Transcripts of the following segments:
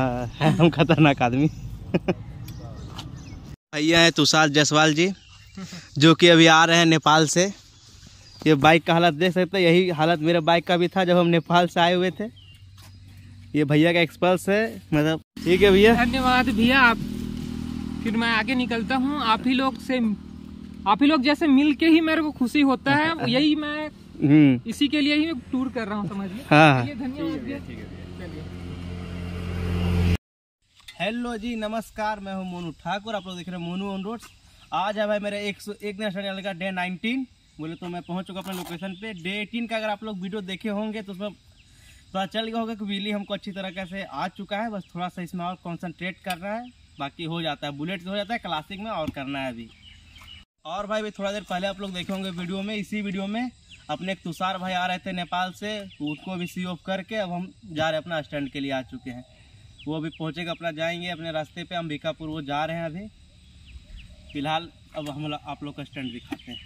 हाँ हम खतरनाक आदमी भैया है तुषार जसवाल जी जो कि अभी आ रहे हैं नेपाल से ये बाइक का हालत देख सकते हैं यही हालत मेरे बाइक का भी था जब हम नेपाल से आए हुए थे ये भैया का एक्सपल्स है मतलब ठीक है भैया धन्यवाद भैया आप फिर मैं आगे निकलता हूँ आप ही लोग से आप ही लोग जैसे मिल के ही मेरे को खुशी होता है यही मैं हम्म। इसी के लिए ही टूर कर रहा हूँ समझिए हाँ धन्यवाद हेलो जी नमस्कार मैं हूं मोनू ठाकुर आप लोग देख रहे हैं मोनू ऑन रोड्स आज है भाई मेरा एक सौ एक दिन चैनल का डे नाइनटीन बोले तो मैं पहुंच चुका अपने लोकेशन पे डे एटीन का अगर आप लोग वीडियो देखे होंगे तो उसमें पता चल गया होगा कि बिजली हमको अच्छी तरह से आ चुका है बस थोड़ा सा इसमें और कॉन्सेंट्रेट करना है बाकी हो जाता है बुलेट हो जाता है क्लासिक में और करना है अभी और भाई भी थोड़ा देर पहले आप लोग देखे होंगे वीडियो में इसी वीडियो में अपने एक तुषार भाई आ रहे थे नेपाल से उसको भी सी ऑफ करके अब हम जा रहे अपना स्टैंड के लिए आ चुके हैं वो अभी पहुँचेगा अपना जाएंगे अपने रास्ते पे अंबिकापुर वो जा रहे हैं अभी फिलहाल अब हम आप लोग का स्टैंड दिखाते हैं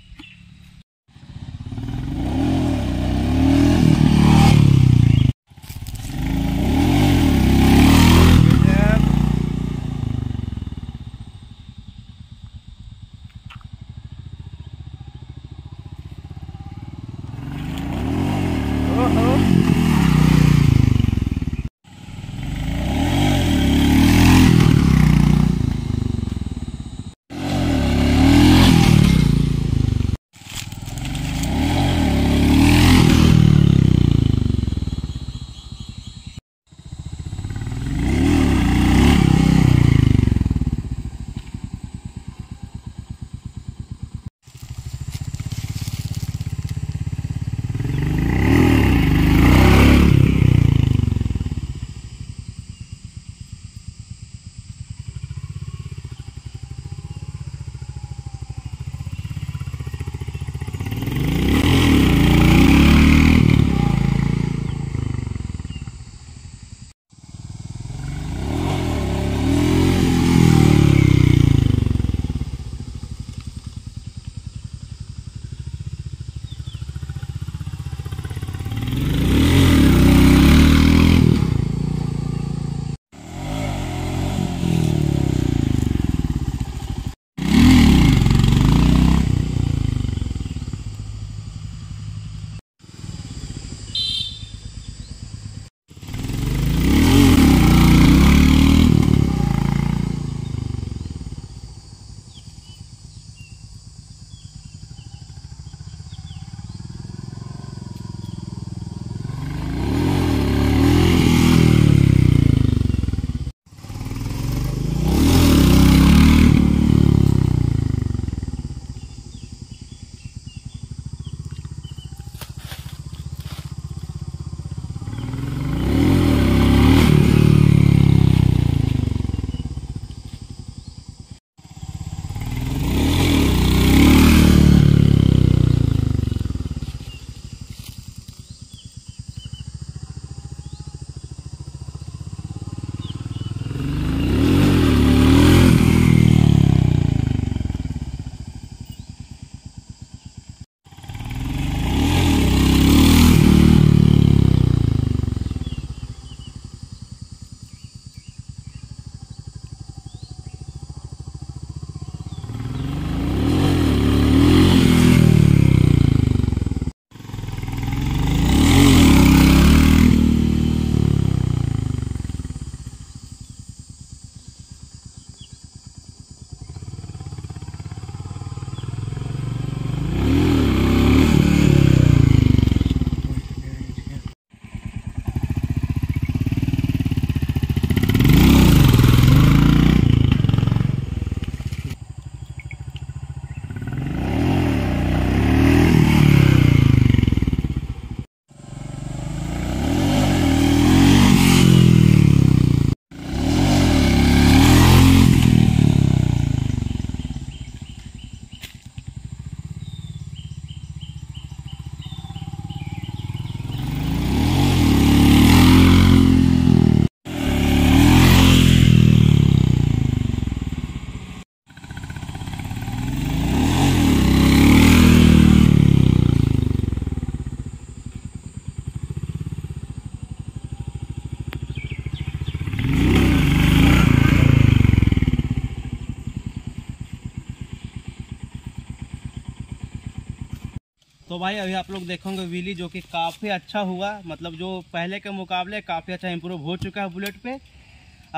तो भाई अभी आप लोग देखोगे व्हीली जो कि काफ़ी अच्छा हुआ मतलब जो पहले के मुकाबले काफ़ी अच्छा इम्प्रूव हो चुका है बुलेट पे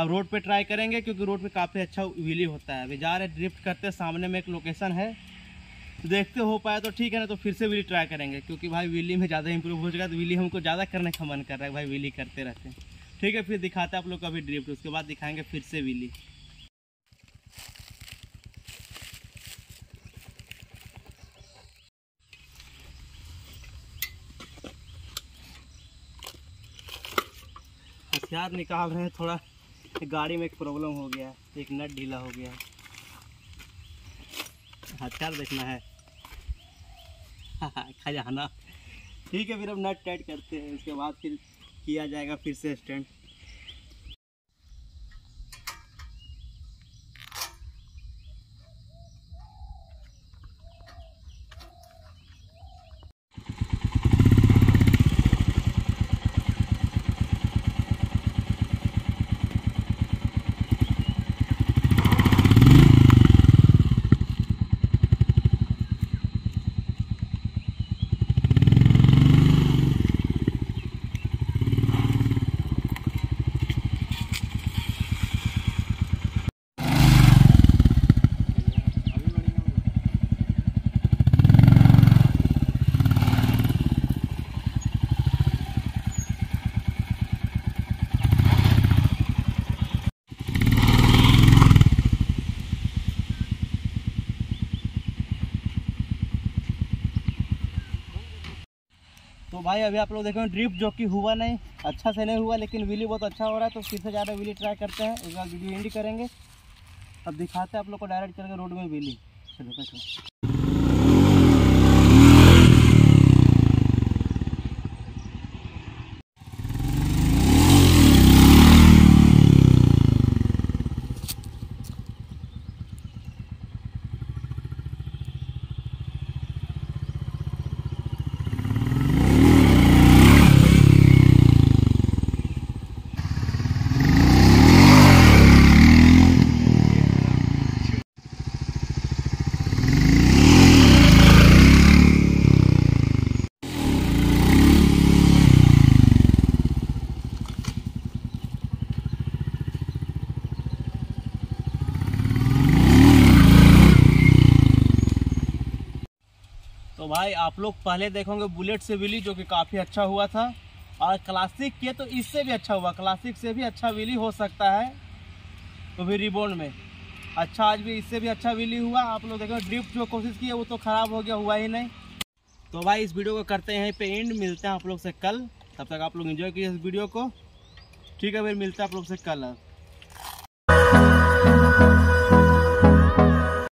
अब रोड पे ट्राई करेंगे क्योंकि रोड पे काफ़ी अच्छा व्हीली होता है अभी जा रहे ड्रिफ्ट करते सामने में एक लोकेशन है देखते हो पाया तो ठीक है ना तो फिर से व्हीली ट्राई करेंगे क्योंकि भाई व्हीली में ज़्यादा इंप्रूव हो चुका तो व्हीली हमको ज़्यादा करने का मन कर रहा है भाई व्हीली करते रहते हैं ठीक है फिर दिखाते हैं आप लोग का भी ड्रिफ्ट उसके बाद दिखाएंगे फिर से व्हीली हथियार निकाल रहे हैं थोड़ा गाड़ी में एक प्रॉब्लम हो गया है एक नट ढीला हो गया है हथियार देखना है खजाना ठीक है फिर हम नट टाइट करते हैं उसके बाद फिर किया जाएगा फिर से स्टैंड भाई अभी आप लोग देखें ड्रिप जो कि हुआ नहीं अच्छा से नहीं हुआ लेकिन विली बहुत अच्छा हो रहा है तो फिर से ज़्यादा विली ट्राई करते हैं उसके बाद वीडियो एंड करेंगे अब दिखाते हैं आप लोग को डायरेक्ट करके रोड में विली चलो कैसे तो भाई आप लोग पहले देखोगे बुलेट से विली जो कि काफ़ी अच्छा हुआ था और क्लासिक के तो इससे भी अच्छा हुआ क्लासिक से भी अच्छा विली हो सकता है तो भी रिबोन में अच्छा आज भी इससे भी अच्छा विली हुआ आप लोग देखो ड्रिफ्ट जो कोशिश की है वो तो ख़राब हो गया हुआ ही नहीं तो भाई इस वीडियो को करते हैं पे एंड मिलते हैं आप लोग से कल तब तक आप लोग इन्जॉय कीजिए इस वीडियो को ठीक है फिर मिलते हैं आप लोग से कल